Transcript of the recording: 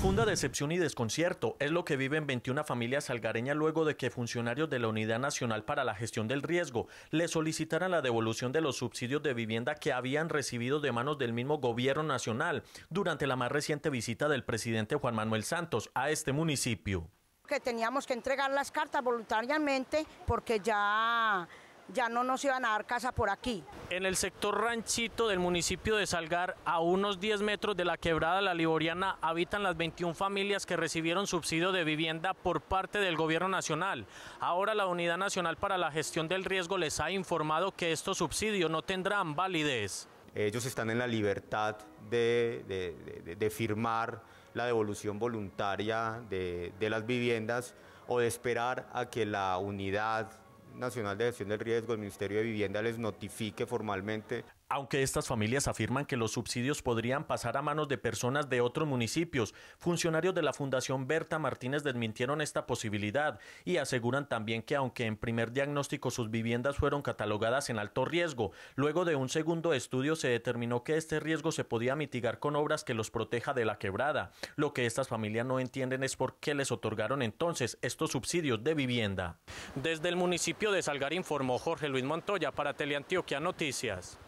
Profunda decepción y desconcierto es lo que viven 21 familias salgareñas luego de que funcionarios de la Unidad Nacional para la Gestión del Riesgo le solicitaran la devolución de los subsidios de vivienda que habían recibido de manos del mismo gobierno nacional durante la más reciente visita del presidente Juan Manuel Santos a este municipio. Que teníamos que entregar las cartas voluntariamente porque ya ya no nos iban a dar casa por aquí. En el sector ranchito del municipio de Salgar, a unos 10 metros de la quebrada La Liboriana, habitan las 21 familias que recibieron subsidio de vivienda por parte del gobierno nacional. Ahora la Unidad Nacional para la Gestión del Riesgo les ha informado que estos subsidios no tendrán validez. Ellos están en la libertad de, de firmar la devolución voluntaria de las viviendas o de esperar a que la unidad Nacional de Gestión del Riesgo, el Ministerio de Vivienda, les notifique formalmente. Aunque estas familias afirman que los subsidios podrían pasar a manos de personas de otros municipios, funcionarios de la Fundación Berta Martínez desmintieron esta posibilidad y aseguran también que aunque en primer diagnóstico sus viviendas fueron catalogadas en alto riesgo, luego de un segundo estudio se determinó que este riesgo se podía mitigar con obras que los proteja de la quebrada. Lo que estas familias no entienden es por qué les otorgaron entonces estos subsidios de vivienda. Desde el municipio de Salgar informó Jorge Luis Montoya para Teleantioquia Noticias.